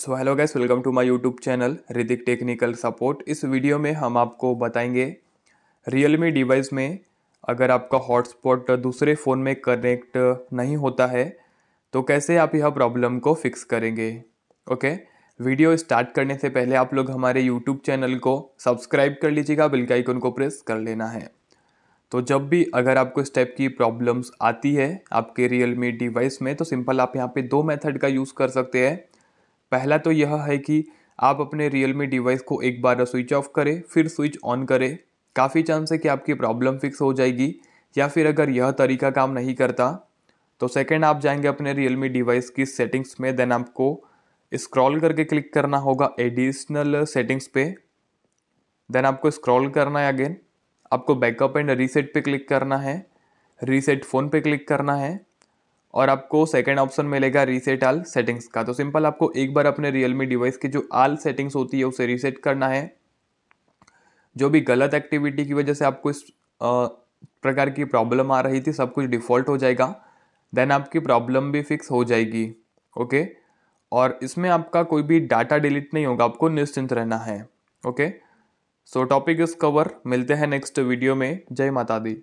so hello guys welcome to my YouTube channel रिदिक technical support इस video में हम आपको बताएंगे रियलमी डिवाइस में अगर आपका हॉटस्पॉट दूसरे फ़ोन में कनेक्ट नहीं होता है तो कैसे आप यह प्रॉब्लम को फिक्स करेंगे ओके वीडियो स्टार्ट करने से पहले आप लोग हमारे यूट्यूब चैनल को सब्सक्राइब कर लीजिएगा बिल आइकन को प्रेस कर लेना है तो जब भी अगर आपको इस टाइप की प्रॉब्लम्स आती है आपके मी डिवाइस में तो सिंपल आप यहाँ पे दो मेथड का यूज़ कर सकते हैं पहला तो यह है कि आप अपने रियल मी डिवाइस को एक बार स्विच ऑफ करें फिर स्विच ऑन करें काफ़ी चांस है कि आपकी प्रॉब्लम फिक्स हो जाएगी या फिर अगर यह तरीका काम नहीं करता तो सेकेंड आप जाएंगे अपने रियल मी डिवाइस की सेटिंग्स में देन आपको स्क्रॉल करके क्लिक करना होगा एडिशनल सेटिंग्स पे देन आपको स्क्रॉल करना है अगेन आपको बैकअप एंड रीसेट पे क्लिक करना है रीसेट फ़ोन पे क्लिक करना है और आपको सेकेंड ऑप्शन मिलेगा रीसेट आल सेटिंग्स का तो सिंपल आपको एक बार अपने रियलमी डिवाइस की जो आल सेटिंग्स होती है उसे रीसेट करना है जो भी गलत एक्टिविटी की वजह से आपको इस प्रकार की प्रॉब्लम आ रही थी सब कुछ डिफ़ॉल्ट हो जाएगा देन आपकी प्रॉब्लम भी फिक्स हो जाएगी ओके और इसमें आपका कोई भी डाटा डिलीट नहीं होगा आपको निश्चिंत रहना है okay so topic is cover मिलते हैं नेक्स्ट वीडियो में जय माता दी